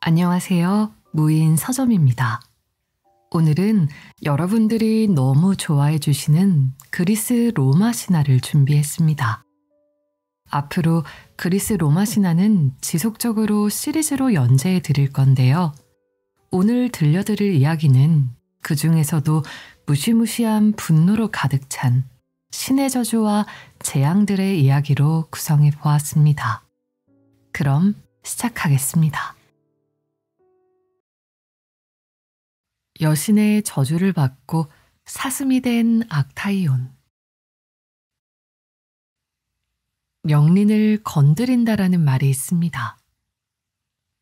안녕하세요. 무인 서점입니다. 오늘은 여러분들이 너무 좋아해 주시는 그리스 로마 신화를 준비했습니다. 앞으로 그리스 로마 신화는 지속적으로 시리즈로 연재해 드릴 건데요. 오늘 들려드릴 이야기는 그 중에서도 무시무시한 분노로 가득 찬 신의 저주와 재앙들의 이야기로 구성해 보았습니다. 그럼 시작하겠습니다. 여신의 저주를 받고 사슴이 된 악타이온. 명린을 건드린다라는 말이 있습니다.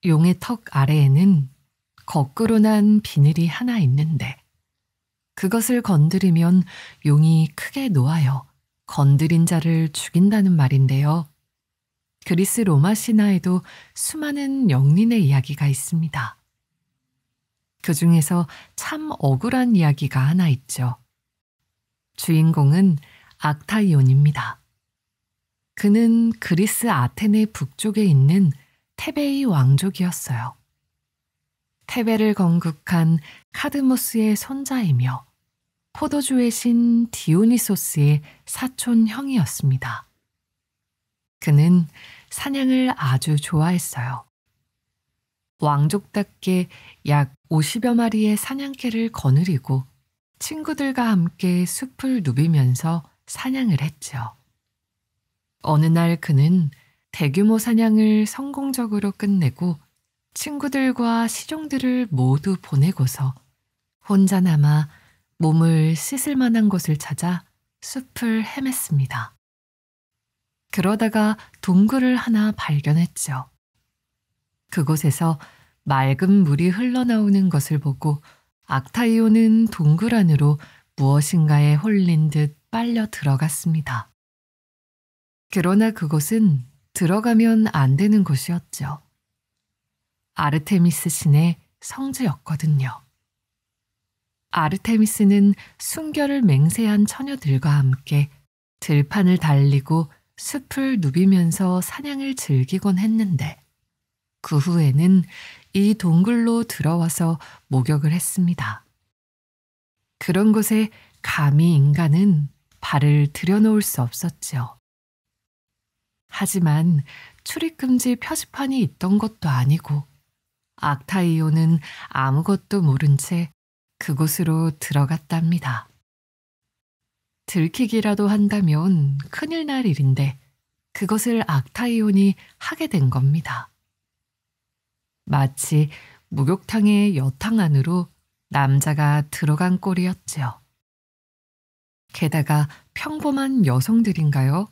용의 턱 아래에는 거꾸로 난 비늘이 하나 있는데 그것을 건드리면 용이 크게 놓아요. 건드린 자를 죽인다는 말인데요. 그리스 로마 신화에도 수많은 영린의 이야기가 있습니다. 그 중에서 참 억울한 이야기가 하나 있죠. 주인공은 악타이온입니다. 그는 그리스 아테네 북쪽에 있는 테베이 왕족이었어요. 테베를 건국한 카드모스의 손자이며 포도주의 신 디오니소스의 사촌 형이었습니다. 그는 사냥을 아주 좋아했어요. 왕족답게 약 50여 마리의 사냥개를 거느리고 친구들과 함께 숲을 누비면서 사냥을 했지 어느 날 그는 대규모 사냥을 성공적으로 끝내고 친구들과 시종들을 모두 보내고서 혼자 남아 몸을 씻을 만한 곳을 찾아 숲을 헤맸습니다. 그러다가 동굴을 하나 발견했죠. 그곳에서 맑은 물이 흘러나오는 것을 보고 악타이오는 동굴 안으로 무엇인가에 홀린 듯 빨려 들어갔습니다. 그러나 그곳은 들어가면 안 되는 곳이었죠. 아르테미스 신의 성지였거든요. 아르테미스는 순결을 맹세한 처녀들과 함께 들판을 달리고 숲을 누비면서 사냥을 즐기곤 했는데 그 후에는 이 동굴로 들어와서 목욕을 했습니다. 그런 곳에 감히 인간은 발을 들여놓을 수 없었지요. 하지만 출입금지 표지판이 있던 것도 아니고 악타이오는 아무것도 모른 채 그곳으로 들어갔답니다. 들키기라도 한다면 큰일 날 일인데 그것을 악타이온이 하게 된 겁니다. 마치 목욕탕의 여탕 안으로 남자가 들어간 꼴이었지요. 게다가 평범한 여성들인가요?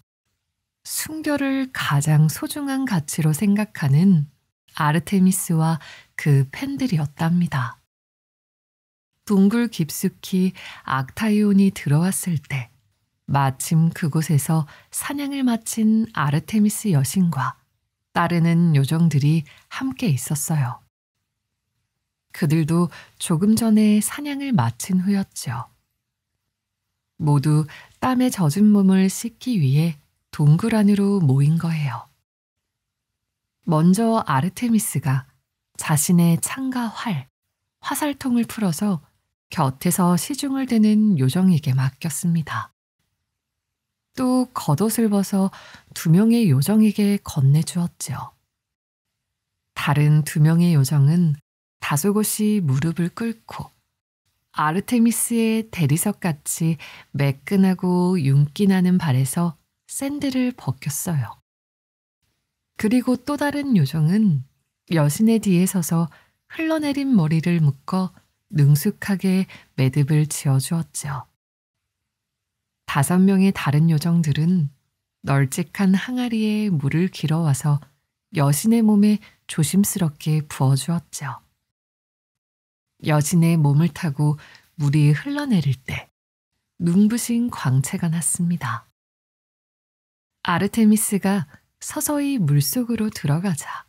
순결을 가장 소중한 가치로 생각하는 아르테미스와 그 팬들이었답니다. 둥글 깊숙이 악타이온이 들어왔을 때 마침 그곳에서 사냥을 마친 아르테미스 여신과 따르는 요정들이 함께 있었어요. 그들도 조금 전에 사냥을 마친 후였죠 모두 땀에 젖은 몸을 씻기 위해 동굴 안으로 모인 거예요. 먼저 아르테미스가 자신의 창과 활, 화살통을 풀어서 곁에서 시중을 드는 요정에게 맡겼습니다. 또 겉옷을 벗어 두 명의 요정에게 건네주었지 다른 두 명의 요정은 다소곳이 무릎을 꿇고 아르테미스의 대리석같이 매끈하고 윤기나는 발에서 샌들을 벗겼어요. 그리고 또 다른 요정은 여신의 뒤에 서서 흘러내린 머리를 묶어 능숙하게 매듭을 지어주었죠. 다섯 명의 다른 요정들은 널찍한 항아리에 물을 길어와서 여신의 몸에 조심스럽게 부어주었죠. 여신의 몸을 타고 물이 흘러내릴 때 눈부신 광채가 났습니다. 아르테미스가 서서히 물속으로 들어가자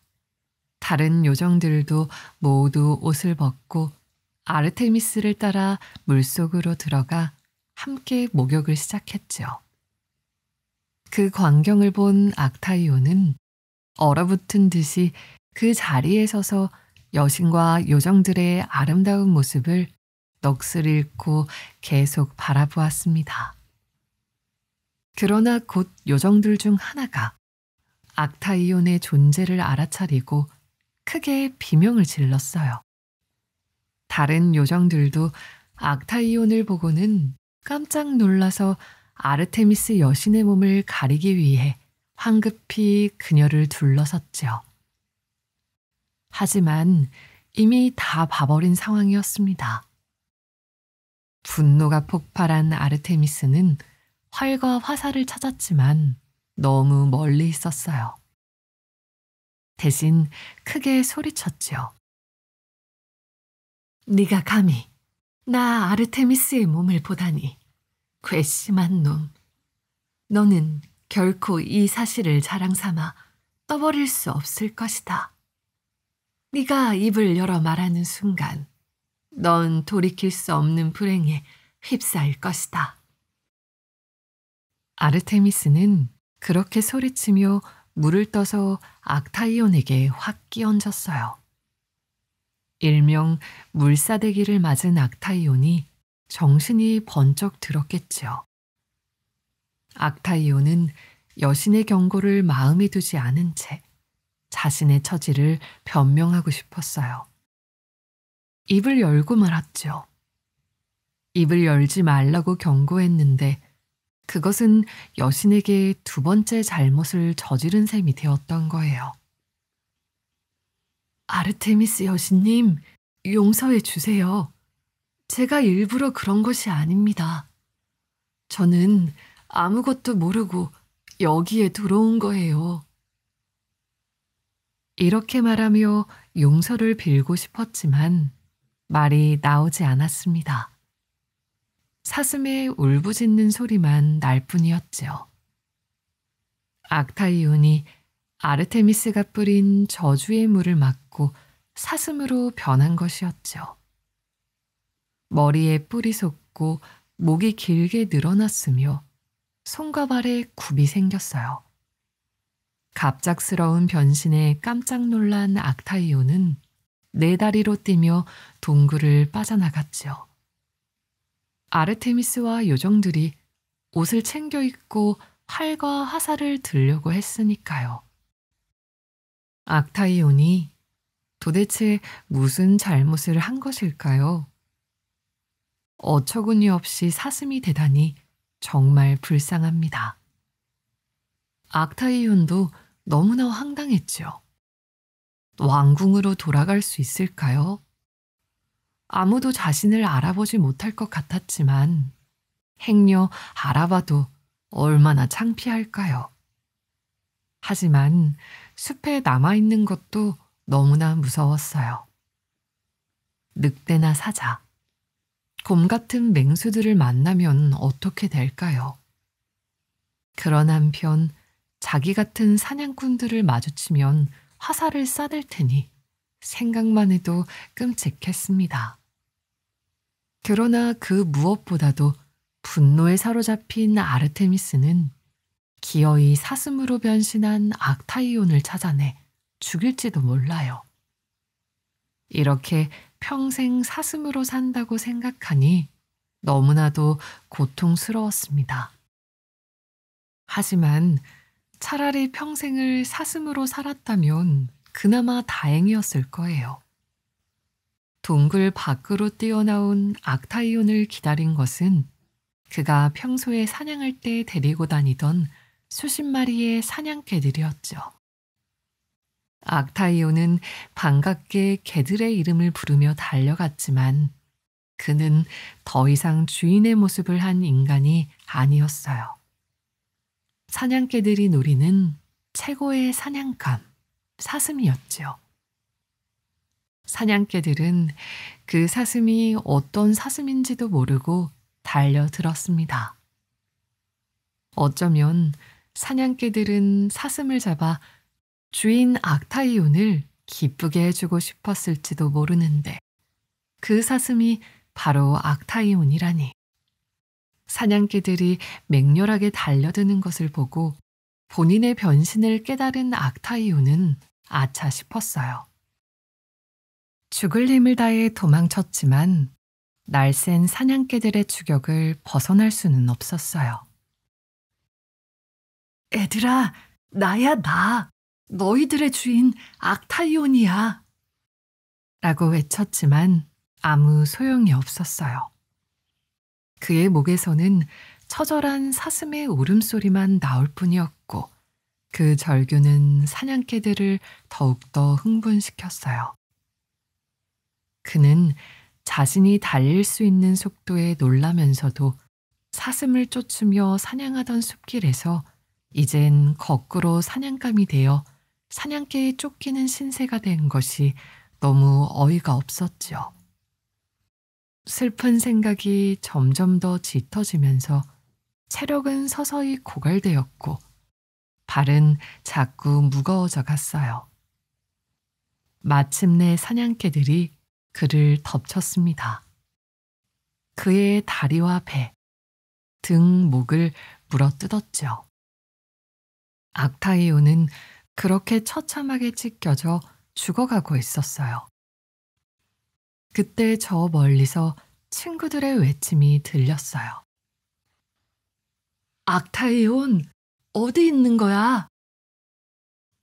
다른 요정들도 모두 옷을 벗고 아르테미스를 따라 물속으로 들어가 함께 목욕을 시작했죠. 그 광경을 본 악타이오는 얼어붙은 듯이 그 자리에 서서 여신과 요정들의 아름다운 모습을 넋을 잃고 계속 바라보았습니다. 그러나 곧 요정들 중 하나가 악타이온의 존재를 알아차리고 크게 비명을 질렀어요. 다른 요정들도 악타이온을 보고는 깜짝 놀라서 아르테미스 여신의 몸을 가리기 위해 황급히 그녀를 둘러섰지요. 하지만 이미 다 봐버린 상황이었습니다. 분노가 폭발한 아르테미스는 활과 화살을 찾았지만 너무 멀리 있었어요. 대신 크게 소리쳤지요. 네가 감히 나 아르테미스의 몸을 보다니 괘씸한 놈. 너는 결코 이 사실을 자랑삼아 떠버릴 수 없을 것이다. 네가 입을 열어 말하는 순간 넌 돌이킬 수 없는 불행에 휩싸일 것이다. 아르테미스는 그렇게 소리치며 물을 떠서 악타이온에게 확 끼얹었어요. 일명 물사대기를 맞은 악타이온이 정신이 번쩍 들었겠지요. 악타이온은 여신의 경고를 마음에 두지 않은 채 자신의 처지를 변명하고 싶었어요. 입을 열고 말았죠. 입을 열지 말라고 경고했는데 그것은 여신에게 두 번째 잘못을 저지른 셈이 되었던 거예요. 아르테미스 여신님, 용서해 주세요. 제가 일부러 그런 것이 아닙니다. 저는 아무것도 모르고 여기에 들어온 거예요. 이렇게 말하며 용서를 빌고 싶었지만 말이 나오지 않았습니다. 사슴의 울부짖는 소리만 날 뿐이었지요. 악타이온이 아르테미스가 뿌린 저주의 물을 막고 사고 사슴으로 변한 것이었죠. 머리에 뿔이 솟고 목이 길게 늘어났으며 손과 발에 굽이 생겼어요. 갑작스러운 변신에 깜짝 놀란 악타이오는 네 다리로 뛰며 동굴을 빠져나갔지요. 아르테미스와 요정들이 옷을 챙겨 입고 활과 화살을 들려고 했으니까요. 악타이온이 도대체 무슨 잘못을 한 것일까요? 어처구니 없이 사슴이 되다니 정말 불쌍합니다. 악타이온도 너무나 황당했죠. 왕궁으로 돌아갈 수 있을까요? 아무도 자신을 알아보지 못할 것 같았지만 행여 알아봐도 얼마나 창피할까요? 하지만 숲에 남아있는 것도 너무나 무서웠어요. 늑대나 사자, 곰 같은 맹수들을 만나면 어떻게 될까요? 그런 한편 자기 같은 사냥꾼들을 마주치면 화살을 쏴댈 테니 생각만 해도 끔찍했습니다. 그러나 그 무엇보다도 분노에 사로잡힌 아르테미스는 기어이 사슴으로 변신한 악타이온을 찾아내 죽일지도 몰라요. 이렇게 평생 사슴으로 산다고 생각하니 너무나도 고통스러웠습니다. 하지만 차라리 평생을 사슴으로 살았다면 그나마 다행이었을 거예요. 동굴 밖으로 뛰어나온 악타이온을 기다린 것은 그가 평소에 사냥할 때 데리고 다니던 수십 마리의 사냥개들이었죠. 악타이오는 반갑게 개들의 이름을 부르며 달려갔지만 그는 더 이상 주인의 모습을 한 인간이 아니었어요. 사냥개들이 노리는 최고의 사냥감, 사슴이었지요. 사냥개들은 그 사슴이 어떤 사슴인지도 모르고 달려들었습니다. 어쩌면 사냥개들은 사슴을 잡아 주인 악타이온을 기쁘게 해주고 싶었을지도 모르는데 그 사슴이 바로 악타이온이라니. 사냥개들이 맹렬하게 달려드는 것을 보고 본인의 변신을 깨달은 악타이온은 아차 싶었어요. 죽을 힘을 다해 도망쳤지만 날쌘 사냥개들의 추격을 벗어날 수는 없었어요. 애들아, 나야 나. 너희들의 주인 악타이온이야. 라고 외쳤지만 아무 소용이 없었어요. 그의 목에서는 처절한 사슴의 울음소리만 나올 뿐이었고 그 절규는 사냥개들을 더욱더 흥분시켰어요. 그는 자신이 달릴 수 있는 속도에 놀라면서도 사슴을 쫓으며 사냥하던 숲길에서 이젠 거꾸로 사냥감이 되어 사냥개에 쫓기는 신세가 된 것이 너무 어이가 없었지요. 슬픈 생각이 점점 더 짙어지면서 체력은 서서히 고갈되었고 발은 자꾸 무거워져 갔어요. 마침내 사냥개들이 그를 덮쳤습니다. 그의 다리와 배, 등, 목을 물어뜯었죠. 악타이오는 그렇게 처참하게 찢겨져 죽어가고 있었어요. 그때 저 멀리서 친구들의 외침이 들렸어요. 악타이온, 어디 있는 거야?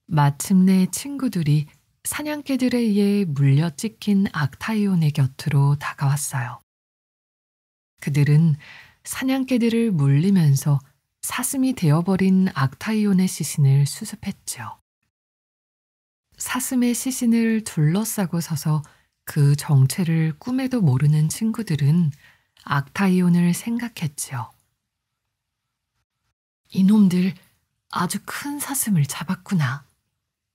마침내 친구들이 사냥개들에 의해 물려 찍힌 악타이온의 곁으로 다가왔어요. 그들은 사냥개들을 물리면서 사슴이 되어버린 악타이온의 시신을 수습했지요. 사슴의 시신을 둘러싸고 서서 그 정체를 꿈에도 모르는 친구들은 악타이온을 생각했지요. 이놈들 아주 큰 사슴을 잡았구나.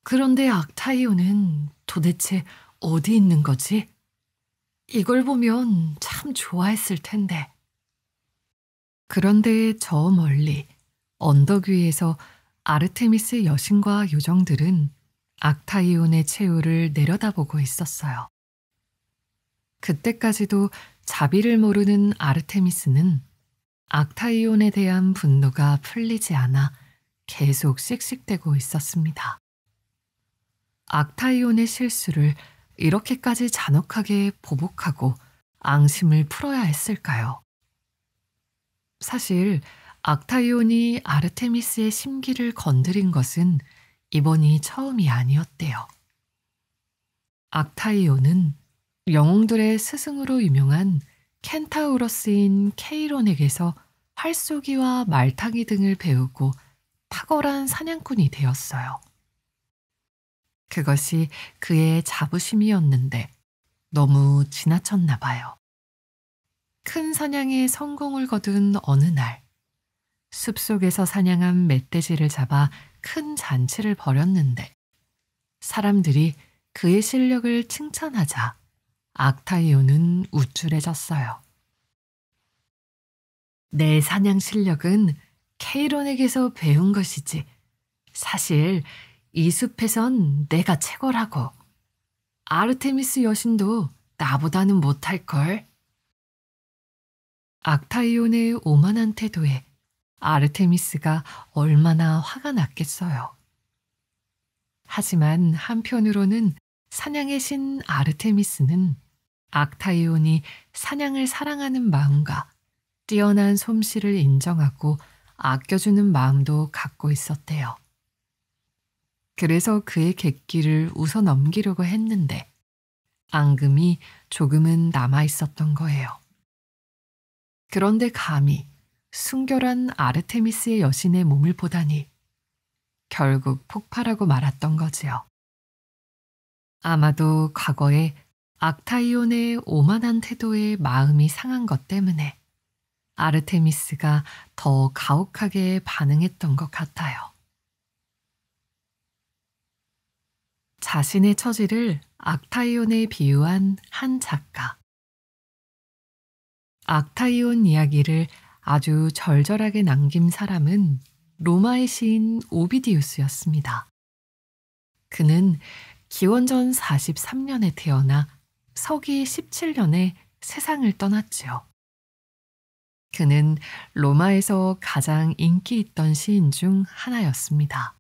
그런데 악타이온은 도대체 어디 있는 거지? 이걸 보면 참 좋아했을 텐데. 그런데 저 멀리 언덕 위에서 아르테미스 여신과 요정들은 악타이온의 최후를 내려다보고 있었어요. 그때까지도 자비를 모르는 아르테미스는 악타이온에 대한 분노가 풀리지 않아 계속 씩씩대고 있었습니다. 악타이온의 실수를 이렇게까지 잔혹하게 보복하고 앙심을 풀어야 했을까요? 사실 악타이온이 아르테미스의 심기를 건드린 것은 이번이 처음이 아니었대요. 악타이오는 영웅들의 스승으로 유명한 켄타우로스인 케이론에게서 활쏘기와 말타기 등을 배우고 탁월한 사냥꾼이 되었어요. 그것이 그의 자부심이었는데 너무 지나쳤나 봐요. 큰 사냥에 성공을 거둔 어느 날, 숲속에서 사냥한 멧돼지를 잡아 큰 잔치를 벌였는데 사람들이 그의 실력을 칭찬하자 악타이오는 우쭐해졌어요. 내 사냥 실력은 케이론에게서 배운 것이지. 사실 이 숲에선 내가 최고라고. 아르테미스 여신도 나보다는 못할걸. 악타이온의 오만한 태도에 아르테미스가 얼마나 화가 났겠어요. 하지만 한편으로는 사냥의 신 아르테미스는 악타이온이 사냥을 사랑하는 마음과 뛰어난 솜씨를 인정하고 아껴주는 마음도 갖고 있었대요. 그래서 그의 객기를 웃어 넘기려고 했는데 앙금이 조금은 남아 있었던 거예요. 그런데 감히 순결한 아르테미스의 여신의 몸을 보다니 결국 폭발하고 말았던 거지요. 아마도 과거에 악타이온의 오만한 태도에 마음이 상한 것 때문에 아르테미스가 더 가혹하게 반응했던 것 같아요. 자신의 처지를 악타이온에 비유한 한 작가. 악타이온 이야기를 아주 절절하게 남긴 사람은 로마의 시인 오비디우스였습니다. 그는 기원전 43년에 태어나 서기 17년에 세상을 떠났지요. 그는 로마에서 가장 인기 있던 시인 중 하나였습니다.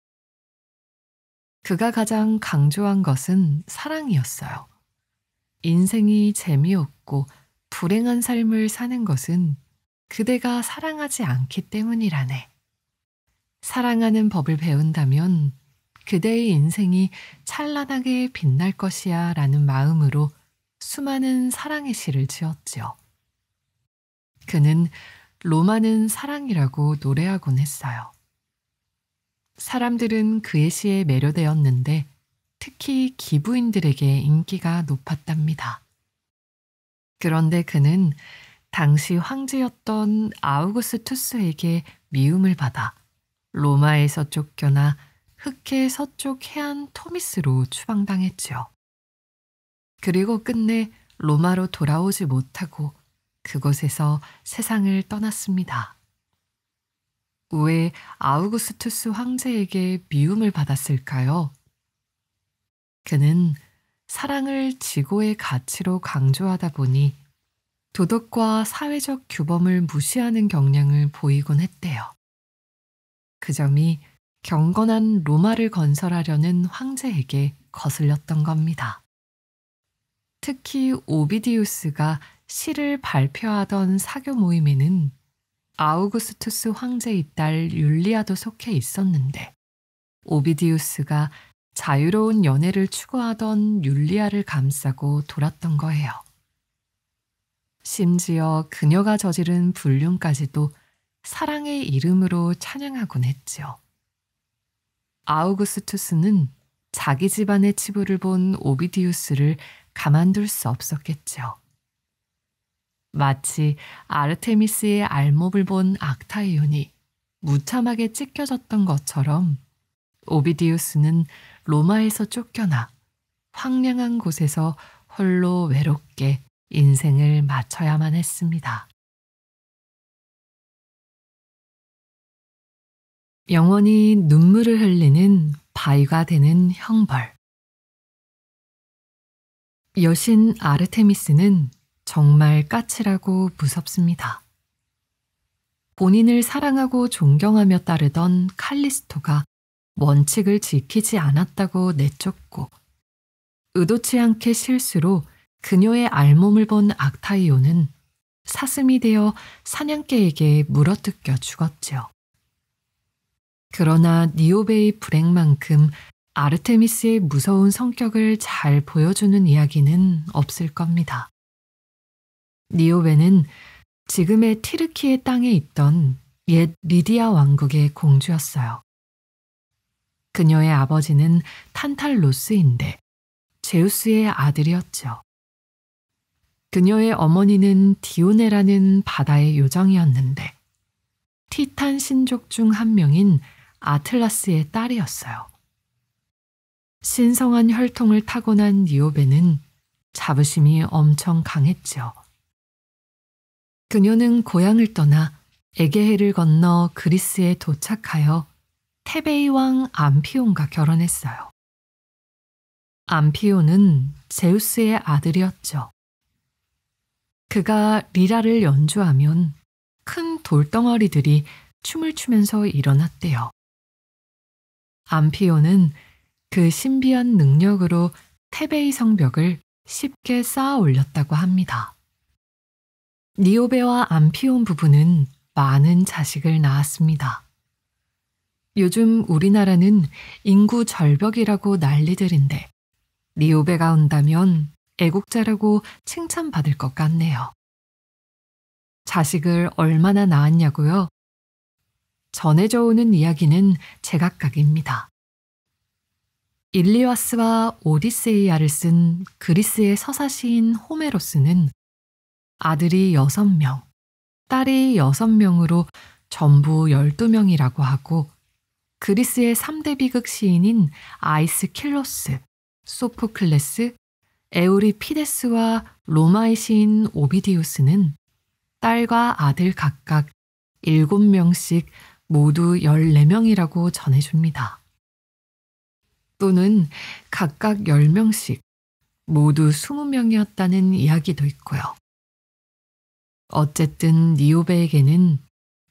그가 가장 강조한 것은 사랑이었어요. 인생이 재미없고 불행한 삶을 사는 것은 그대가 사랑하지 않기 때문이라네. 사랑하는 법을 배운다면 그대의 인생이 찬란하게 빛날 것이야 라는 마음으로 수많은 사랑의 시를 지었지요. 그는 로마는 사랑이라고 노래하곤 했어요. 사람들은 그의 시에 매료되었는데 특히 기부인들에게 인기가 높았답니다. 그런데 그는 당시 황제였던 아우구스투스에게 미움을 받아 로마에서 쫓겨나 흑해 서쪽 해안 토미스로 추방당했지요. 그리고 끝내 로마로 돌아오지 못하고 그곳에서 세상을 떠났습니다. 왜 아우구스투스 황제에게 미움을 받았을까요? 그는 사랑을 지고의 가치로 강조하다 보니 도덕과 사회적 규범을 무시하는 경향을 보이곤 했대요. 그 점이 경건한 로마를 건설하려는 황제에게 거슬렸던 겁니다. 특히 오비디우스가 시를 발표하던 사교 모임에는 아우구스투스 황제의 딸 율리아도 속해 있었는데 오비디우스가 자유로운 연애를 추구하던 율리아를 감싸고 돌았던 거예요. 심지어 그녀가 저지른 불륜까지도 사랑의 이름으로 찬양하곤 했지요. 아우구스투스는 자기 집안의 치부를 본 오비디우스를 가만둘 수 없었겠지요. 마치 아르테미스의 알몸을 본 악타이온이 무참하게 찢겨졌던 것처럼 오비디우스는 로마에서 쫓겨나 황량한 곳에서 홀로 외롭게 인생을 마쳐야만 했습니다. 영원히 눈물을 흘리는 바위가 되는 형벌. 여신 아르테미스는 정말 까칠하고 무섭습니다. 본인을 사랑하고 존경하며 따르던 칼리스토가 원칙을 지키지 않았다고 내쫓고 의도치 않게 실수로 그녀의 알몸을 본 악타이오는 사슴이 되어 사냥개에게 물어뜯겨 죽었죠 그러나 니오베이 불행만큼 아르테미스의 무서운 성격을 잘 보여주는 이야기는 없을 겁니다. 니오베는 지금의 티르키의 땅에 있던 옛 리디아 왕국의 공주였어요. 그녀의 아버지는 탄탈로스인데 제우스의 아들이었죠. 그녀의 어머니는 디오네라는 바다의 요정이었는데 티탄 신족 중 한 명인 아틀라스의 딸이었어요. 신성한 혈통을 타고난 니오베는 자부심이 엄청 강했죠 그녀는 고향을 떠나 에게해를 건너 그리스에 도착하여 테베이 왕 암피온과 결혼했어요. 암피온은 제우스의 아들이었죠. 그가 리라를 연주하면 큰 돌덩어리들이 춤을 추면서 일어났대요. 암피오는 그 신비한 능력으로 테베이 성벽을 쉽게 쌓아 올렸다고 합니다. 니오베와 암피온 부부는 많은 자식을 낳았습니다. 요즘 우리나라는 인구 절벽이라고 난리들인데 니오베가 온다면 애국자라고 칭찬받을 것 같네요. 자식을 얼마나 낳았냐고요? 전해져 오는 이야기는 제각각입니다. 일리와스와 오디세이아를 쓴 그리스의 서사시인 호메로스는 아들이 6명, 딸이 6명으로 전부 12명이라고 하고 그리스의 3대 비극 시인인 아이스킬로스, 소프클레스 에우리피데스와 로마의 시인 오비디우스는 딸과 아들 각각 7명씩 모두 14명이라고 전해줍니다. 또는 각각 10명씩 모두 20명이었다는 이야기도 있고요. 어쨌든 니오베에게는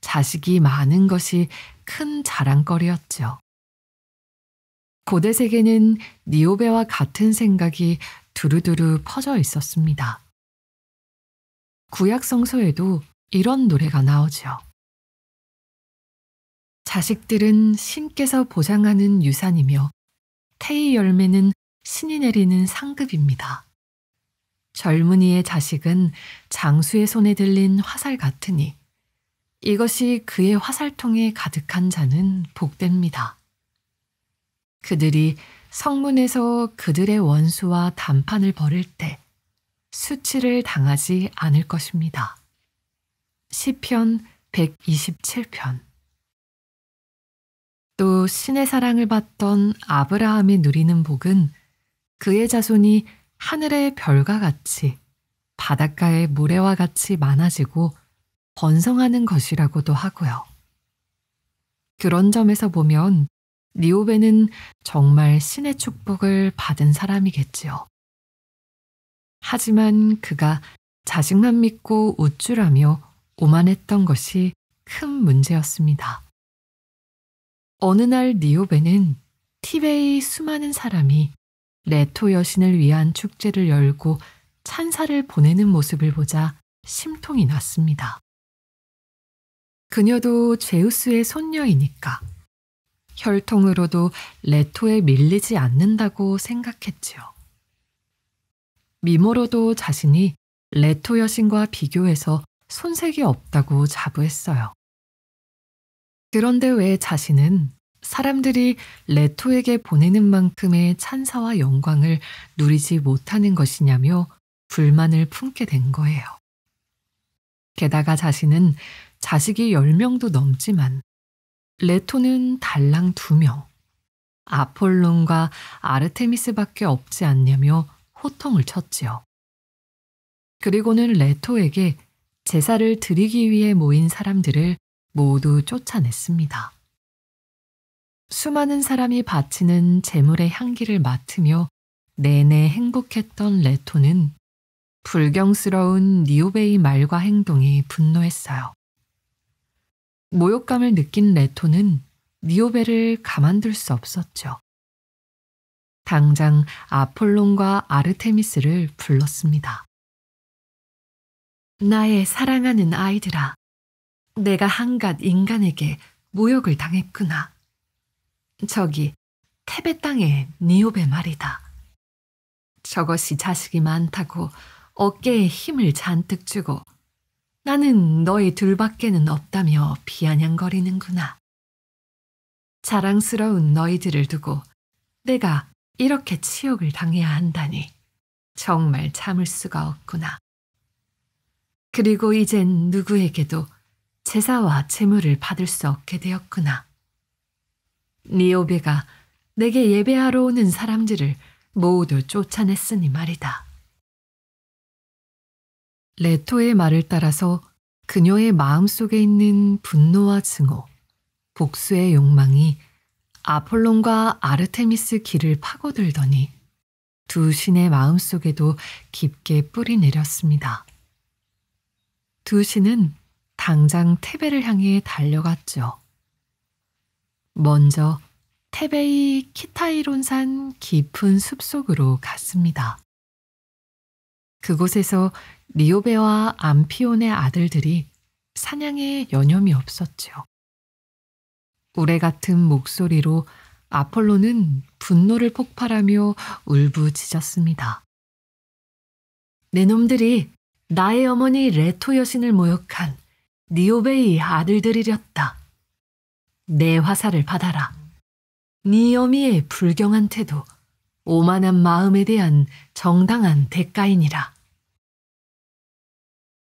자식이 많은 것이 큰 자랑거리였죠. 고대 세계는 니오베와 같은 생각이 두루두루 퍼져 있었습니다. 구약성서에도 이런 노래가 나오죠. 자식들은 신께서 보장하는 유산이며 태의 열매는 신이 내리는 상급입니다. 젊은이의 자식은 장수의 손에 들린 화살 같으니 이것이 그의 화살통에 가득한 자는 복됩니다. 그들이 성문에서 그들의 원수와 담판을 벌일 때 수치를 당하지 않을 것입니다. 시편 127편 또 신의 사랑을 받던 아브라함이 누리는 복은 그의 자손이 하늘의 별과 같이 바닷가의 모래와 같이 많아지고 번성하는 것이라고도 하고요. 그런 점에서 보면 니오베는 정말 신의 축복을 받은 사람이겠지요. 하지만 그가 자식만 믿고 우쭐하며 오만했던 것이 큰 문제였습니다. 어느 날 니오베는 티베이 수많은 사람이 레토 여신을 위한 축제를 열고 찬사를 보내는 모습을 보자 심통이 났습니다. 그녀도 제우스의 손녀이니까 혈통으로도 레토에 밀리지 않는다고 생각했지요. 미모로도 자신이 레토 여신과 비교해서 손색이 없다고 자부했어요. 그런데 왜 자신은 사람들이 레토에게 보내는 만큼의 찬사와 영광을 누리지 못하는 것이냐며 불만을 품게 된 거예요. 게다가 자신은 자식이 10명도 넘지만 레토는 달랑 두 명, 아폴론과 아르테미스밖에 없지 않냐며 호통을 쳤지요. 그리고는 레토에게 제사를 드리기 위해 모인 사람들을 모두 쫓아냈습니다. 수많은 사람이 바치는 재물의 향기를 맡으며 내내 행복했던 레토는 불경스러운 니오베의 말과 행동이 분노했어요. 모욕감을 느낀 레토는 니오베를 가만둘 수 없었죠. 당장 아폴론과 아르테미스를 불렀습니다. 나의 사랑하는 아이들아, 내가 한갓 인간에게 모욕을 당했구나. 저기 테베 땅의 니오베 말이다. 저것이 자식이 많다고 어깨에 힘을 잔뜩 주고 나는 너희 둘밖에는 없다며 비아냥거리는구나. 자랑스러운 너희들을 두고 내가 이렇게 치욕을 당해야 한다니 정말 참을 수가 없구나. 그리고 이젠 누구에게도 제사와 재물을 받을 수 없게 되었구나. 니오베가 내게 예배하러 오는 사람들을 모두 쫓아냈으니 말이다. 레토의 말을 따라서 그녀의 마음속에 있는 분노와 증오, 복수의 욕망이 아폴론과 아르테미스 길을 파고들더니 두 신의 마음속에도 깊게 뿌리 내렸습니다. 두 신은 당장 테베를 향해 달려갔죠. 먼저 테베이 키타이론산 깊은 숲속으로 갔습니다. 그곳에서 리오베와 암피온의 아들들이 사냥에 여념이 없었지요. 우레 같은 목소리로 아폴로는 분노를 폭발하며 울부짖었습니다. 내 놈들이 나의 어머니 레토 여신을 모욕한 니오베이 아들들이렸다. 내 화살을 받아라. 니 네 어미의 불경한 태도, 오만한 마음에 대한 정당한 대가이니라.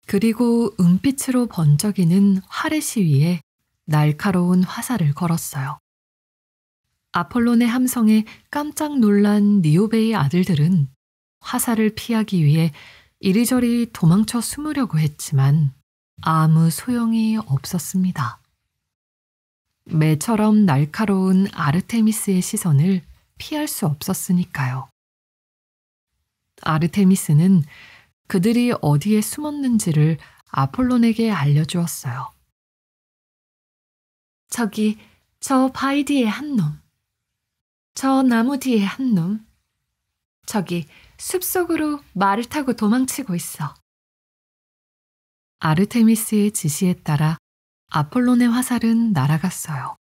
그리고 은빛으로 번쩍이는 화레시 위에 날카로운 화살을 걸었어요. 아폴론의 함성에 깜짝 놀란 니오베의 아들들은 화살을 피하기 위해 이리저리 도망쳐 숨으려고 했지만 아무 소용이 없었습니다. 매처럼 날카로운 아르테미스의 시선을 피할 수 없었으니까요. 아르테미스는 그들이 어디에 숨었는지를 아폴론에게 알려주었어요. 저기 저 바위 뒤에 한 놈, 저 나무 뒤에 한 놈, 저기 숲속으로 말을 타고 도망치고 있어. 아르테미스의 지시에 따라 아폴론의 화살은 날아갔어요.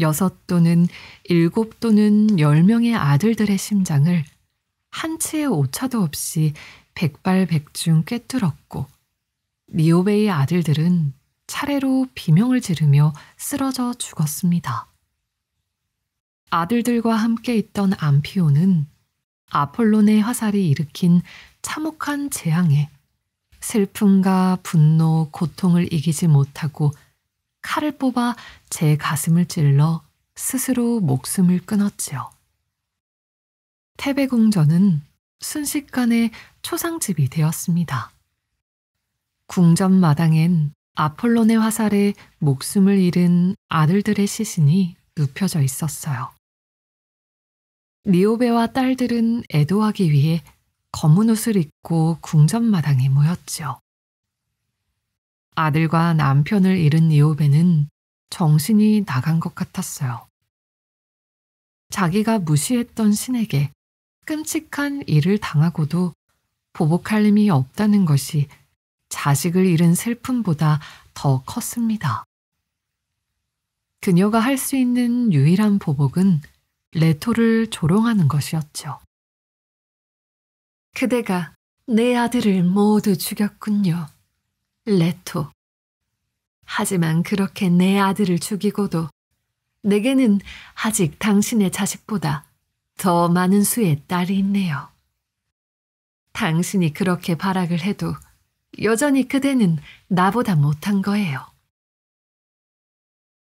여섯 또는 일곱 또는 열 명의 아들들의 심장을 한 치의 오차도 없이 백발백중 꿰뚫었고 미오베이 아들들은 차례로 비명을 지르며 쓰러져 죽었습니다. 아들들과 함께 있던 암피오는 아폴론의 화살이 일으킨 참혹한 재앙에 슬픔과 분노, 고통을 이기지 못하고 칼을 뽑아 제 가슴을 찔러 스스로 목숨을 끊었지요. 태베궁전은 순식간에 초상집이 되었습니다. 궁전 마당엔 아폴론의 화살에 목숨을 잃은 아들들의 시신이 눕혀져 있었어요. 니오베와 딸들은 애도하기 위해 검은 옷을 입고 궁전 마당에 모였지요. 아들과 남편을 잃은 니오베는 정신이 나간 것 같았어요. 자기가 무시했던 신에게 끔찍한 일을 당하고도 보복할 힘이 없다는 것이 자식을 잃은 슬픔보다 더 컸습니다. 그녀가 할 수 있는 유일한 보복은 레토를 조롱하는 것이었죠. 그대가 내 아들을 모두 죽였군요. 레토. 하지만 그렇게 내 아들을 죽이고도 내게는 아직 당신의 자식보다 더 많은 수의 딸이 있네요. 당신이 그렇게 발악을 해도 여전히 그대는 나보다 못한 거예요.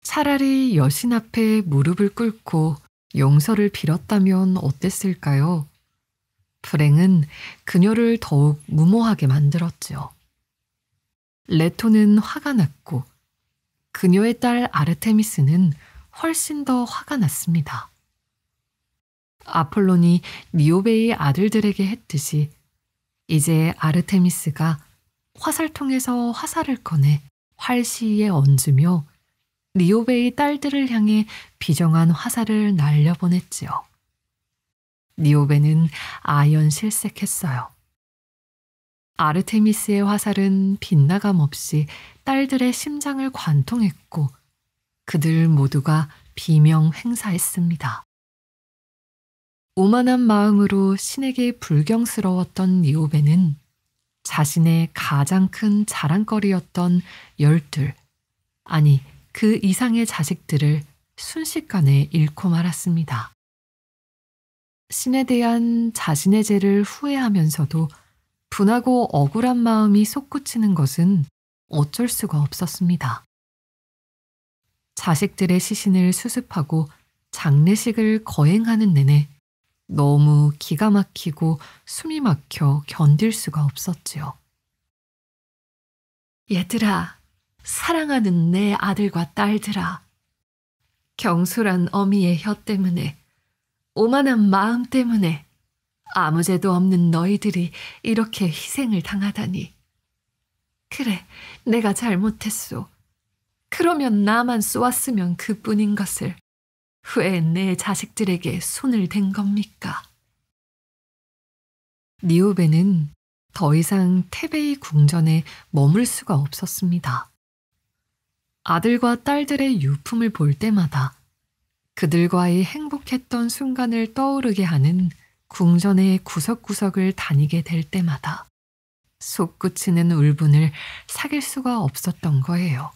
차라리 여신 앞에 무릎을 꿇고 용서를 빌었다면 어땠을까요? 불행은 그녀를 더욱 무모하게 만들었지 레토는 화가 났고 그녀의 딸 아르테미스는 훨씬 더 화가 났습니다. 아폴론이 니오베의 아들들에게 했듯이 이제 아르테미스가 화살통에서 화살을 꺼내 활시에 위 얹으며 니오베의 딸들을 향해 비정한 화살을 날려보냈지요. 니오베는 아연 실색했어요. 아르테미스의 화살은 빛나감 없이 딸들의 심장을 관통했고 그들 모두가 비명 행사했습니다. 오만한 마음으로 신에게 불경스러웠던 니오베는 자신의 가장 큰 자랑거리였던 열둘, 아니 그 이상의 자식들을 순식간에 잃고 말았습니다. 신에 대한 자신의 죄를 후회하면서도 분하고 억울한 마음이 솟구치는 것은 어쩔 수가 없었습니다. 자식들의 시신을 수습하고 장례식을 거행하는 내내 너무 기가 막히고 숨이 막혀 견딜 수가 없었지요. 얘들아, 사랑하는 내 아들과 딸들아. 경솔한 어미의 혀 때문에, 오만한 마음 때문에, 아무 죄도 없는 너희들이 이렇게 희생을 당하다니. 그래, 내가 잘못했소. 그러면 나만 쏘았으면 그뿐인 것을. 왜내 자식들에게 손을 댄 겁니까? 니오베는 더 이상 테베이 궁전에 머물 수가 없었습니다. 아들과 딸들의 유품을 볼 때마다 그들과의 행복했던 순간을 떠오르게 하는 궁전의 구석구석을 다니게 될 때마다 솟구치는 울분을 사귈 수가 없었던 거예요.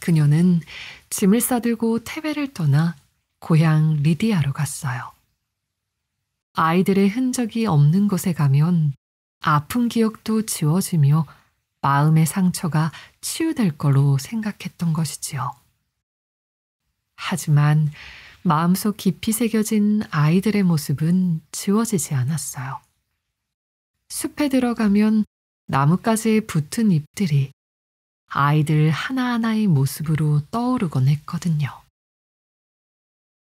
그녀는 짐을 싸들고 테베를 떠나 고향 리디아로 갔어요. 아이들의 흔적이 없는 곳에 가면 아픈 기억도 지워지며 마음의 상처가 치유될 거로 생각했던 것이지요. 하지만 마음속 깊이 새겨진 아이들의 모습은 지워지지 않았어요. 숲에 들어가면 나뭇가지에 붙은 잎들이 아이들 하나하나의 모습으로 떠오르곤 했거든요.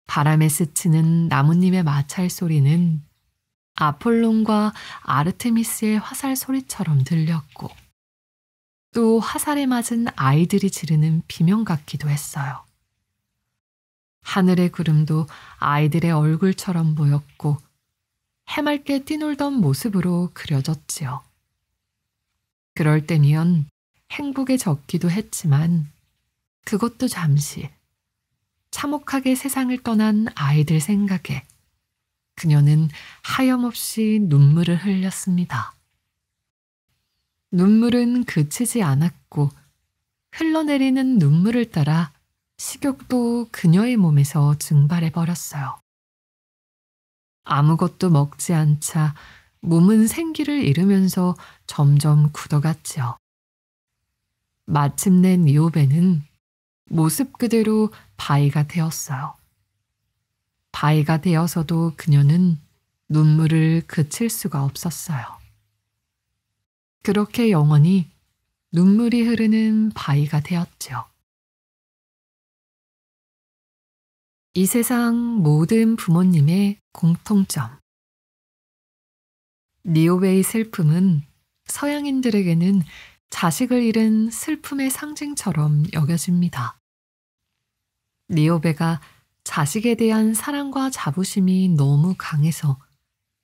바람에 스치는 나뭇잎의 마찰 소리는 아폴론과 아르테미스의 화살 소리처럼 들렸고, 또 화살에 맞은 아이들이 지르는 비명 같기도 했어요. 하늘의 구름도 아이들의 얼굴처럼 보였고, 해맑게 뛰놀던 모습으로 그려졌지요. 그럴 때면 행복에 젖기도 했지만 그것도 잠시 참혹하게 세상을 떠난 아이들 생각에 그녀는 하염없이 눈물을 흘렸습니다. 눈물은 그치지 않았고 흘러내리는 눈물을 따라 식욕도 그녀의 몸에서 증발해 버렸어요. 아무것도 먹지 않자 몸은 생기를 잃으면서 점점 굳어갔지요. 마침내 니오베는 모습 그대로 바위가 되었어요. 바위가 되어서도 그녀는 눈물을 그칠 수가 없었어요. 그렇게 영원히 눈물이 흐르는 바위가 되었죠. 이 세상 모든 부모님의 공통점. 니오베의 슬픔은 서양인들에게는 자식을 잃은 슬픔의 상징처럼 여겨집니다. 니오베가 자식에 대한 사랑과 자부심이 너무 강해서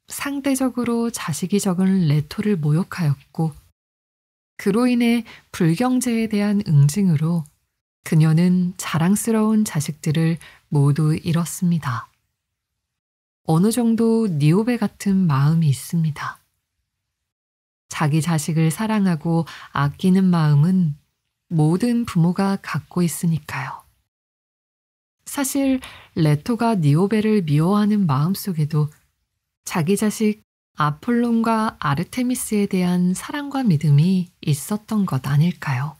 상대적으로 자식이 적은 레토를 모욕하였고, 그로 인해 불경제에 대한 응징으로 그녀는 자랑스러운 자식들을 모두 잃었습니다. 어느 정도 니오베 같은 마음이 있습니다. 자기 자식을 사랑하고 아끼는 마음은 모든 부모가 갖고 있으니까요. 사실 레토가 니오베를 미워하는 마음 속에도 자기 자식 아폴론과 아르테미스에 대한 사랑과 믿음이 있었던 것 아닐까요?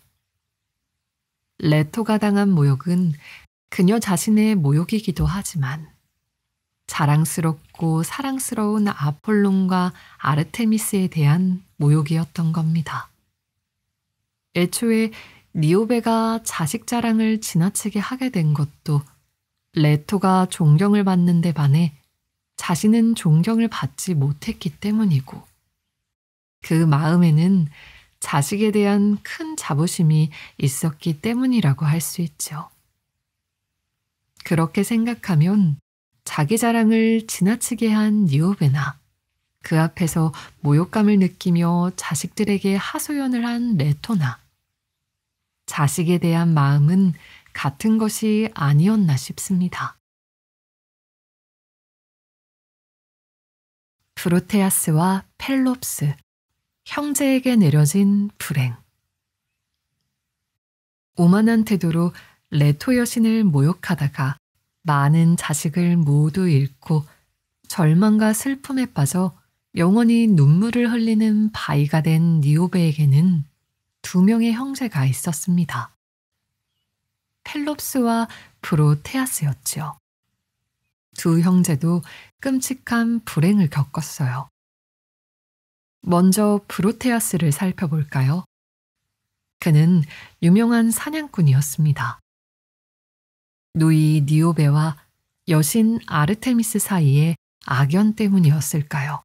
레토가 당한 모욕은 그녀 자신의 모욕이기도 하지만 자랑스럽고 사랑스러운 아폴론과 아르테미스에 대한 모욕이었던 겁니다. 애초에 니오베가 자식 자랑을 지나치게 하게 된 것도 레토가 존경을 받는 데 반해 자신은 존경을 받지 못했기 때문이고 그 마음에는 자식에 대한 큰 자부심이 있었기 때문이라고 할 수 있죠. 그렇게 생각하면 자기 자랑을 지나치게 한 니오베나, 그 앞에서 모욕감을 느끼며 자식들에게 하소연을 한 레토나, 자식에 대한 마음은 같은 것이 아니었나 싶습니다. 브로테아스와 펠롭스, 형제에게 내려진 불행. 오만한 태도로 레토 여신을 모욕하다가 많은 자식을 모두 잃고 절망과 슬픔에 빠져 영원히 눈물을 흘리는 바위가 된 니오베에게는 두 명의 형제가 있었습니다. 펠롭스와 브로테아스였지요. 두 형제도 끔찍한 불행을 겪었어요. 먼저 브로테아스를 살펴볼까요? 그는 유명한 사냥꾼이었습니다. 노이 니오베와 여신 아르테미스 사이의 악연 때문이었을까요?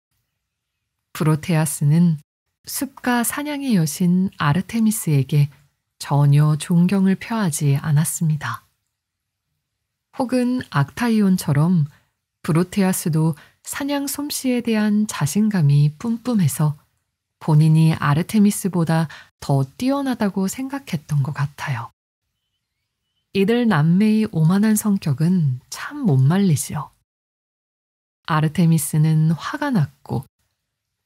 프로테아스는 숲과 사냥의 여신 아르테미스에게 전혀 존경을 표하지 않았습니다. 혹은 악타이온처럼 브로테아스도 사냥 솜씨에 대한 자신감이 뿜뿜해서 본인이 아르테미스보다 더 뛰어나다고 생각했던 것 같아요. 이들 남매의 오만한 성격은 참 못 말리지요. 아르테미스는 화가 났고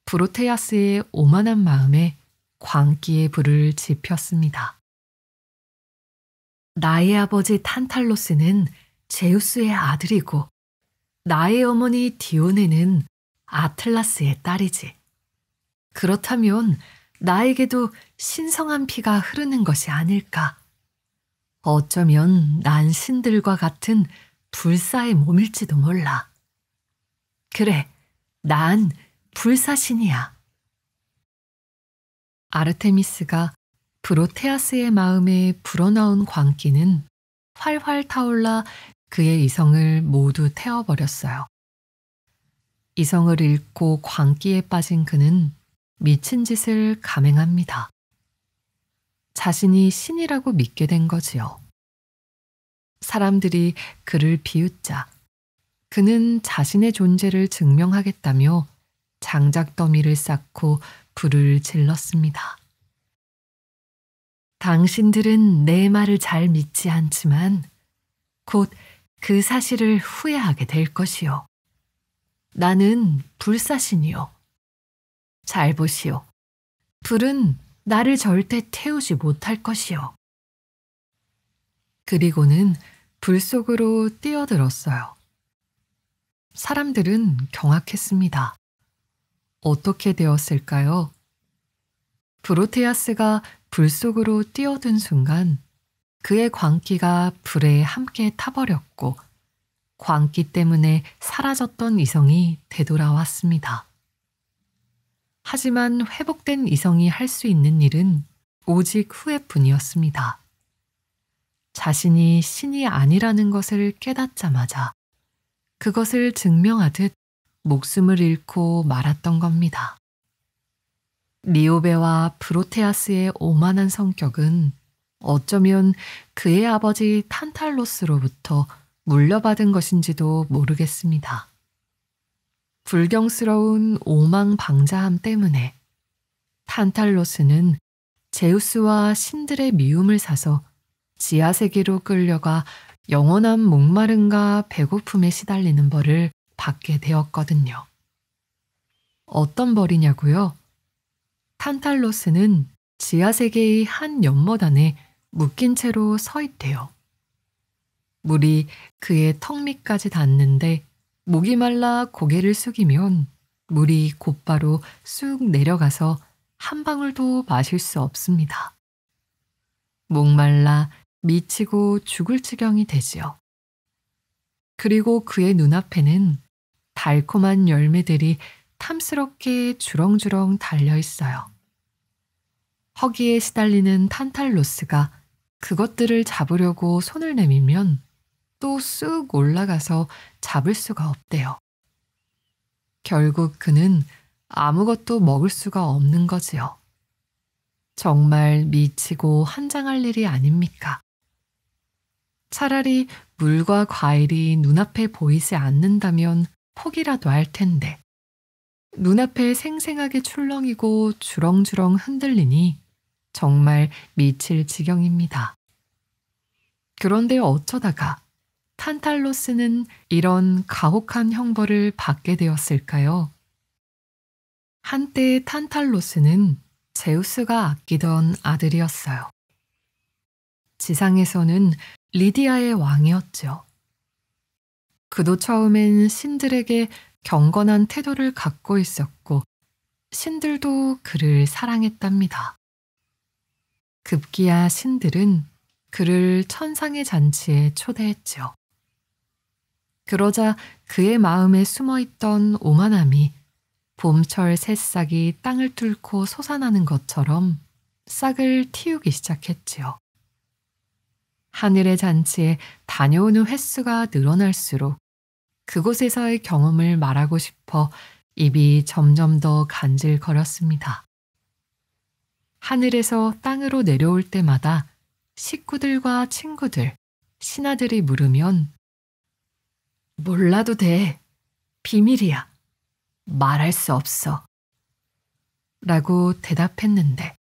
브로테아스의 오만한 마음에 광기의 불을 지폈습니다. 나의 아버지 탄탈로스는 제우스의 아들이고 나의 어머니 디오네는 아틀라스의 딸이지. 그렇다면 나에게도 신성한 피가 흐르는 것이 아닐까 어쩌면 난신들과 같은 불사의 몸일지도 몰라. 그래, 난 불사신이야. 아르테미스가 브로테아스의 마음에 불어나온 광기는 활활 타올라 그의 이성을 모두 태워버렸어요. 이성을 잃고 광기에 빠진 그는 미친 짓을 감행합니다. 자신이 신이라고 믿게 된 거지요. 사람들이 그를 비웃자 그는 자신의 존재를 증명하겠다며 장작 더미를 쌓고 불을 질렀습니다. 당신들은 내 말을 잘 믿지 않지만 곧 그 사실을 후회하게 될 것이요. 나는 불사신이요. 잘 보시오. 불은 나를 절대 태우지 못할 것이요. 그리고는 불 속으로 뛰어들었어요. 사람들은 경악했습니다. 어떻게 되었을까요? 브로테아스가 불 속으로 뛰어든 순간 그의 광기가 불에 함께 타버렸고 광기 때문에 사라졌던 이성이 되돌아왔습니다. 하지만 회복된 이성이 할 수 있는 일은 오직 후회뿐이었습니다. 자신이 신이 아니라는 것을 깨닫자마자 그것을 증명하듯 목숨을 잃고 말았던 겁니다. 리오베와 브로테아스의 오만한 성격은 어쩌면 그의 아버지 탄탈로스로부터 물려받은 것인지도 모르겠습니다. 불경스러운 오망방자함 때문에 탄탈로스는 제우스와 신들의 미움을 사서 지하세계로 끌려가 영원한 목마름과 배고픔에 시달리는 벌을 받게 되었거든요. 어떤 벌이냐고요? 탄탈로스는 지하세계의 한 연못 안에 묶인 채로 서 있대요. 물이 그의 턱 밑까지 닿는데 목이 말라 고개를 숙이면 물이 곧바로 쑥 내려가서 한 방울도 마실 수 없습니다. 목말라 미치고 죽을 지경이 되지요. 그리고 그의 눈앞에는 달콤한 열매들이 탐스럽게 주렁주렁 달려 있어요. 허기에 시달리는 탄탈로스가 그것들을 잡으려고 손을 내밀면 또쑥 올라가서 잡을 수가 없대요. 결국 그는 아무것도 먹을 수가 없는 거지요. 정말 미치고 한장할 일이 아닙니까? 차라리 물과 과일이 눈앞에 보이지 않는다면 포기라도 할 텐데. 눈앞에 생생하게 출렁이고 주렁주렁 흔들리니 정말 미칠 지경입니다. 그런데 어쩌다가 탄탈로스는 이런 가혹한 형벌을 받게 되었을까요? 한때 탄탈로스는 제우스가 아끼던 아들이었어요. 지상에서는 리디아의 왕이었죠. 그도 처음엔 신들에게 경건한 태도를 갖고 있었고, 신들도 그를 사랑했답니다. 급기야 신들은 그를 천상의 잔치에 초대했죠. 그러자 그의 마음에 숨어있던 오만함이 봄철 새싹이 땅을 뚫고 솟아나는 것처럼 싹을 틔우기 시작했지요. 하늘의 잔치에 다녀오는 횟수가 늘어날수록 그곳에서의 경험을 말하고 싶어 입이 점점 더 간질거렸습니다. 하늘에서 땅으로 내려올 때마다 식구들과 친구들, 신하들이 물으면 몰라도 돼. 비밀이야. 말할 수 없어. 라고 대답했는데,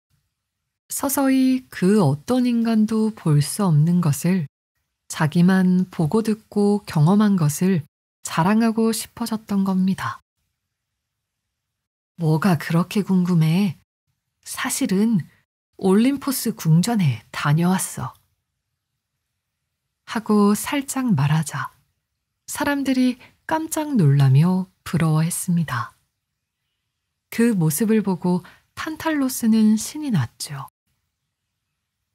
서서히 그 어떤 인간도 볼 수 없는 것을 자기만 보고 듣고 경험한 것을 자랑하고 싶어졌던 겁니다. 뭐가 그렇게 궁금해? 사실은 올림포스 궁전에 다녀왔어. 하고 살짝 말하자. 사람들이 깜짝 놀라며 부러워했습니다. 그 모습을 보고 탄탈로스는 신이 났죠.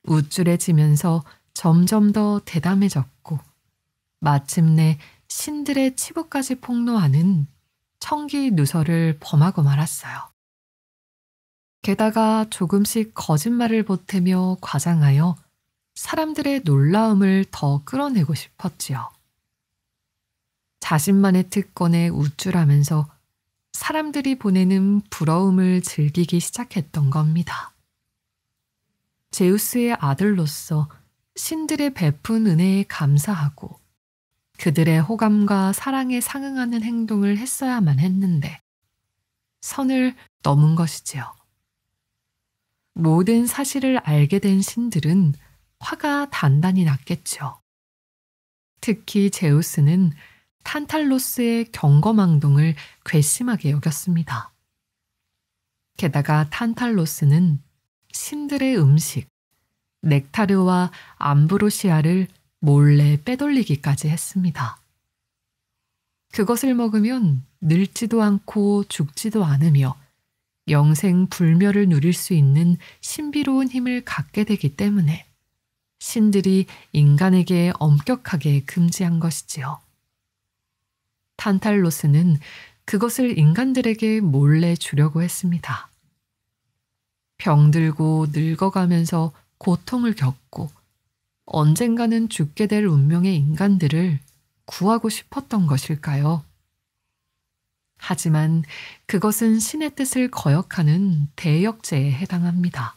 우쭐해지면서 점점 더 대담해졌고 마침내 신들의 치부까지 폭로하는 청기 누설을 범하고 말았어요. 게다가 조금씩 거짓말을 보태며 과장하여 사람들의 놀라움을 더 끌어내고 싶었지요. 자신만의 특권에 우쭐하면서 사람들이 보내는 부러움을 즐기기 시작했던 겁니다. 제우스의 아들로서 신들의 베푼 은혜에 감사하고 그들의 호감과 사랑에 상응하는 행동을 했어야만 했는데 선을 넘은 것이지요. 모든 사실을 알게 된 신들은 화가 단단히 났겠죠. 특히 제우스는 탄탈로스의 경거망동을 괘씸하게 여겼습니다. 게다가 탄탈로스는 신들의 음식, 넥타르와 암브로시아를 몰래 빼돌리기까지 했습니다. 그것을 먹으면 늙지도 않고 죽지도 않으며 영생 불멸을 누릴 수 있는 신비로운 힘을 갖게 되기 때문에 신들이 인간에게 엄격하게 금지한 것이지요. 탄탈로스는 그것을 인간들에게 몰래 주려고 했습니다. 병들고 늙어가면서 고통을 겪고 언젠가는 죽게 될 운명의 인간들을 구하고 싶었던 것일까요? 하지만 그것은 신의 뜻을 거역하는 대역죄에 해당합니다.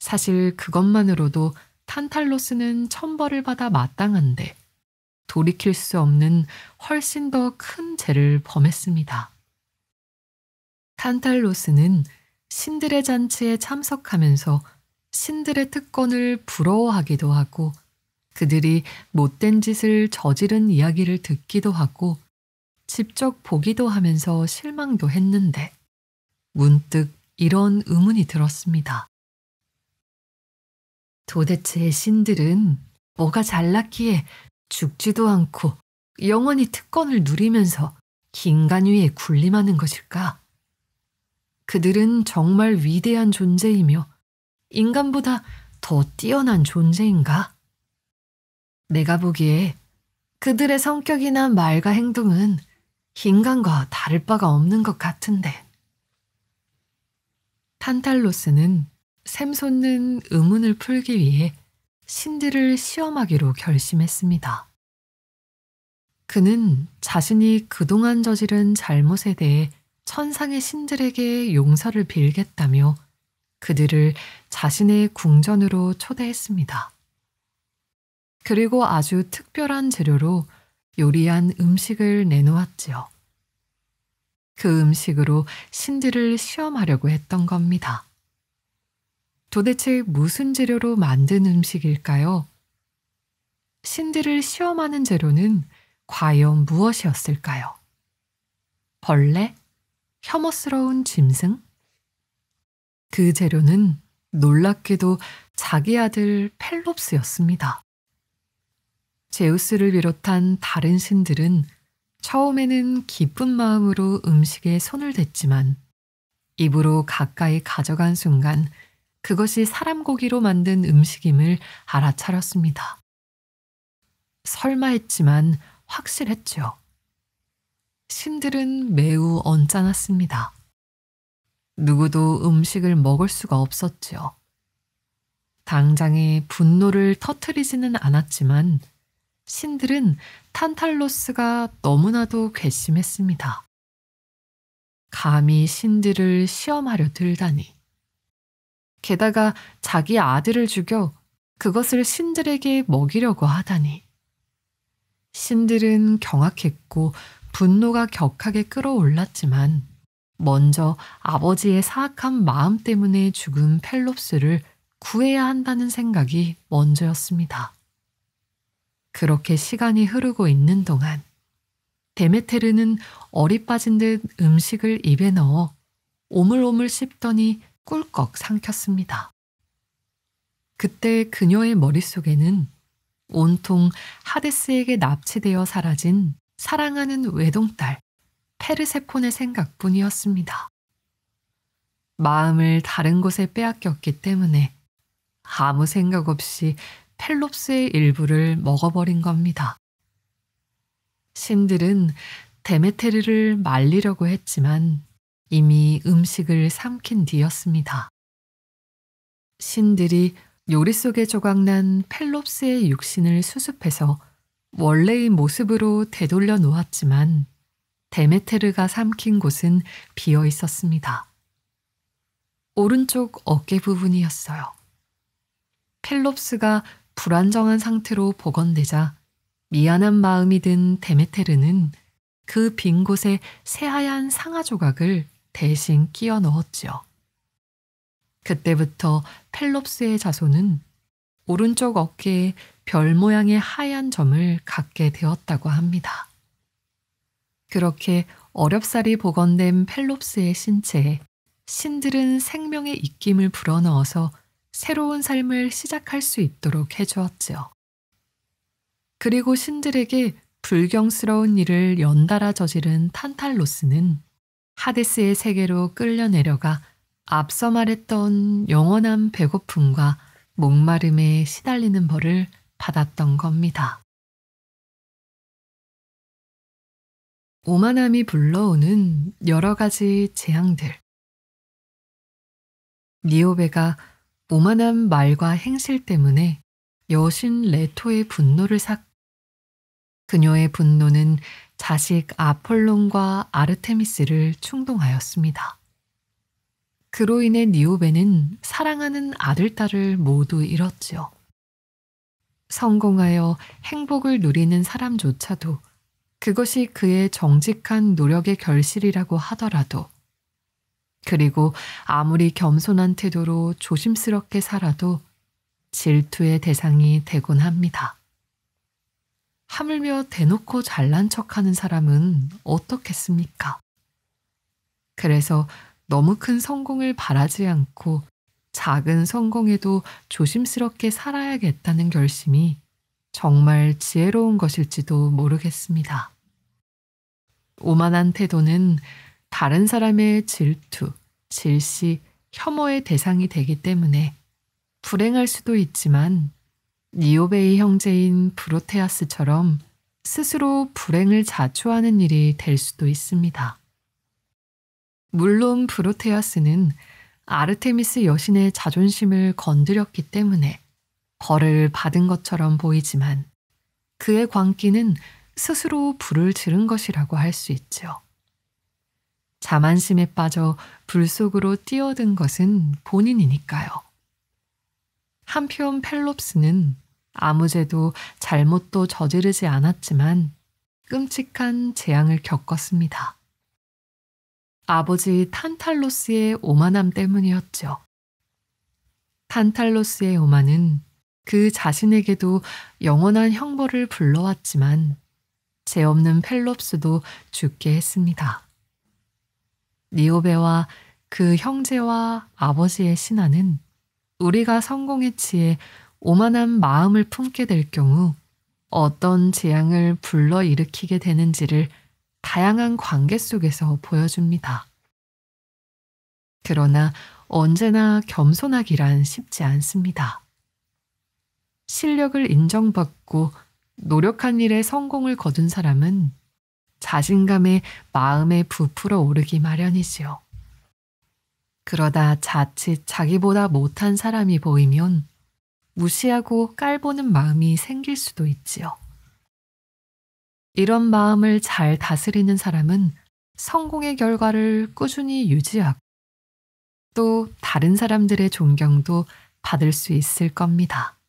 사실 그것만으로도 탄탈로스는 천벌을 받아 마땅한데 돌이킬 수 없는 훨씬 더 큰 죄를 범했습니다. 탄탈로스는 신들의 잔치에 참석하면서 신들의 특권을 부러워하기도 하고 그들이 못된 짓을 저지른 이야기를 듣기도 하고 직접 보기도 하면서 실망도 했는데 문득 이런 의문이 들었습니다. 도대체 신들은 뭐가 잘났기에 죽지도 않고 영원히 특권을 누리면서 긴간 위에 군림하는 것일까? 그들은 정말 위대한 존재이며 인간보다 더 뛰어난 존재인가? 내가 보기에 그들의 성격이나 말과 행동은 인간과 다를 바가 없는 것 같은데. 탄탈로스는 샘솟는 의문을 풀기 위해 신들을 시험하기로 결심했습니다. 그는 자신이 그동안 저지른 잘못에 대해 천상의 신들에게 용서를 빌겠다며 그들을 자신의 궁전으로 초대했습니다. 그리고 아주 특별한 재료로 요리한 음식을 내놓았지요. 그 음식으로 신들을 시험하려고 했던 겁니다. 도대체 무슨 재료로 만든 음식일까요? 신들을 시험하는 재료는 과연 무엇이었을까요? 벌레? 혐오스러운 짐승? 그 재료는 놀랍게도 자기 아들 펠롭스였습니다. 제우스를 비롯한 다른 신들은 처음에는 기쁜 마음으로 음식에 손을 댔지만 입으로 가까이 가져간 순간 그것이 사람 고기로 만든 음식임을 알아차렸습니다. 설마했지만 확실했죠. 신들은 매우 언짢았습니다. 누구도 음식을 먹을 수가 없었지요. 당장의 분노를 터트리지는 않았지만 신들은 탄탈로스가 너무나도 괘씸했습니다. 감히 신들을 시험하려 들다니. 게다가 자기 아들을 죽여 그것을 신들에게 먹이려고 하다니. 신들은 경악했고 분노가 격하게 끌어올랐지만 먼저 아버지의 사악한 마음 때문에 죽은 펠롭스를 구해야 한다는 생각이 먼저였습니다. 그렇게 시간이 흐르고 있는 동안 데메테르는 어리 빠진 듯 음식을 입에 넣어 오물오물 씹더니 꿀꺽 삼켰습니다. 그때 그녀의 머릿속에는 온통 하데스에게 납치되어 사라진 사랑하는 외동딸 페르세폰의 생각뿐이었습니다. 마음을 다른 곳에 빼앗겼기 때문에 아무 생각 없이 펠롭스의 일부를 먹어버린 겁니다. 신들은 데메테르를 말리려고 했지만 이미 음식을 삼킨 뒤였습니다. 신들이 요리 속에 조각난 펠롭스의 육신을 수습해서 원래의 모습으로 되돌려 놓았지만 데메테르가 삼킨 곳은 비어 있었습니다. 오른쪽 어깨 부분이었어요. 펠롭스가 불안정한 상태로 복원되자 미안한 마음이 든 데메테르는 그 빈 곳에 새하얀 상아 조각을 대신 끼워 넣었지요. 그때부터 펠롭스의 자손은 오른쪽 어깨에 별 모양의 하얀 점을 갖게 되었다고 합니다. 그렇게 어렵사리 복원된 펠롭스의 신체에 신들은 생명의 입김을 불어넣어서 새로운 삶을 시작할 수 있도록 해주었지요. 그리고 신들에게 불경스러운 일을 연달아 저지른 탄탈로스는 하데스의 세계로 끌려 내려가 앞서 말했던 영원한 배고픔과 목마름에 시달리는 벌을 받았던 겁니다. 오만함이 불러오는 여러 가지 재앙들. 니오베가 오만한 말과 행실 때문에 여신 레토의 분노를 샀 그녀의 분노는 자식 아폴론과 아르테미스를 충동하였습니다. 그로 인해 니오베는 사랑하는 아들, 딸을 모두 잃었지요. 성공하여 행복을 누리는 사람조차도 그것이 그의 정직한 노력의 결실이라고 하더라도 그리고 아무리 겸손한 태도로 조심스럽게 살아도 질투의 대상이 되곤 합니다. 하물며 대놓고 잘난 척하는 사람은 어떻겠습니까? 그래서 너무 큰 성공을 바라지 않고 작은 성공에도 조심스럽게 살아야겠다는 결심이 정말 지혜로운 것일지도 모르겠습니다. 오만한 태도는 다른 사람의 질투, 질시, 혐오의 대상이 되기 때문에 불행할 수도 있지만 니오베이 형제인 브로테아스처럼 스스로 불행을 자초하는 일이 될 수도 있습니다. 물론 브로테아스는 아르테미스 여신의 자존심을 건드렸기 때문에 벌을 받은 것처럼 보이지만 그의 광기는 스스로 불을 지른 것이라고 할 수 있죠. 자만심에 빠져 불 속으로 뛰어든 것은 본인이니까요. 한편 펠롭스는 아무 죄도 잘못도 저지르지 않았지만 끔찍한 재앙을 겪었습니다. 아버지 탄탈로스의 오만함 때문이었죠. 탄탈로스의 오만은 그 자신에게도 영원한 형벌을 불러왔지만 죄 없는 펠롭스도 죽게 했습니다. 니오베와 그 형제와 아버지의 신하는 우리가 성공에 취해 오만한 마음을 품게 될 경우 어떤 재앙을 불러일으키게 되는지를 다양한 관계 속에서 보여줍니다. 그러나 언제나 겸손하기란 쉽지 않습니다. 실력을 인정받고 노력한 일에 성공을 거둔 사람은 자신감에 마음에 부풀어 오르기 마련이지요. 그러다 자칫 자기보다 못한 사람이 보이면 무시하고 깔보는 마음이 생길 수도 있지요. 이런 마음을 잘 다스리는 사람은 성공의 결과를 꾸준히 유지하고 또 다른 사람들의 존경도 받을 수 있을 겁니다.